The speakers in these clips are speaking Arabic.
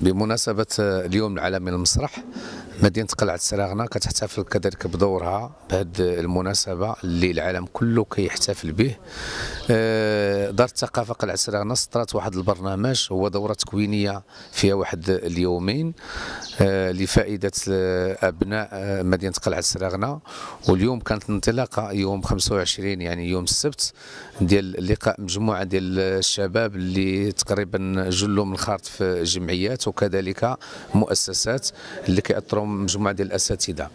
بمناسبة اليوم العالمي للمسرح مدينه قلعه سراغنا كتحتفل كذلك بدورها بهذه المناسبه اللي العالم كله كيحتفل به آه، دار الثقافه قلعه سراغنا سطرات واحد البرنامج هو دوره تكوينيه فيها واحد اليومين آه، لفائده ابناء آه، مدينه قلعه سراغنا واليوم كانت الانطلاقه يوم 25 يعني يوم السبت ديال لقاء مجموعه ديال الشباب اللي تقريبا جلهم منخرط في جمعيات وكذلك مؤسسات اللي كيأثروا مجموعه ديال الاساتذه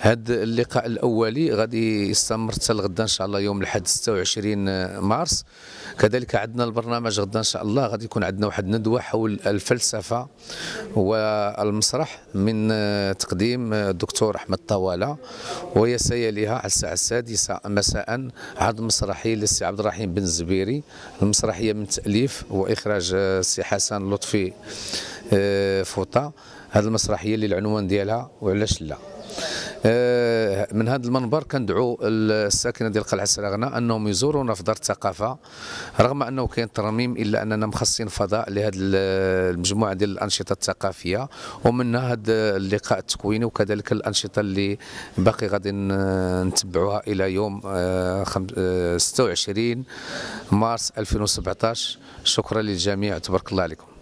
هذا اللقاء الاولي غادي يستمر حتى لغدا ان شاء الله يوم الاحد 26 مارس كذلك عندنا البرنامج غدا ان شاء الله غادي يكون عندنا واحد ندوه حول الفلسفه والمسرح من تقديم الدكتور احمد طواله سيليها على الساعه السادسه مساء عرض مسرحي للسي عبد الرحيم بن الزبيري المسرحيه من تاليف واخراج السي حسن لطفي آه، فوطه هذه المسرحيه اللي العنوان ديالها وعلاش لا آه، من هذا المنبر كندعو الساكنه ديال قلعه سراغنا انهم يزورونا في دار الثقافه رغم انه كاين ترميم الا اننا مخصصين فضاء لهذه المجموعه ديال الانشطه الثقافيه ومنها هذا اللقاء التكويني وكذلك الانشطه اللي باقي غادي نتبعوها الى يوم 26 آه، مارس 2017 شكرا للجميع تبارك الله عليكم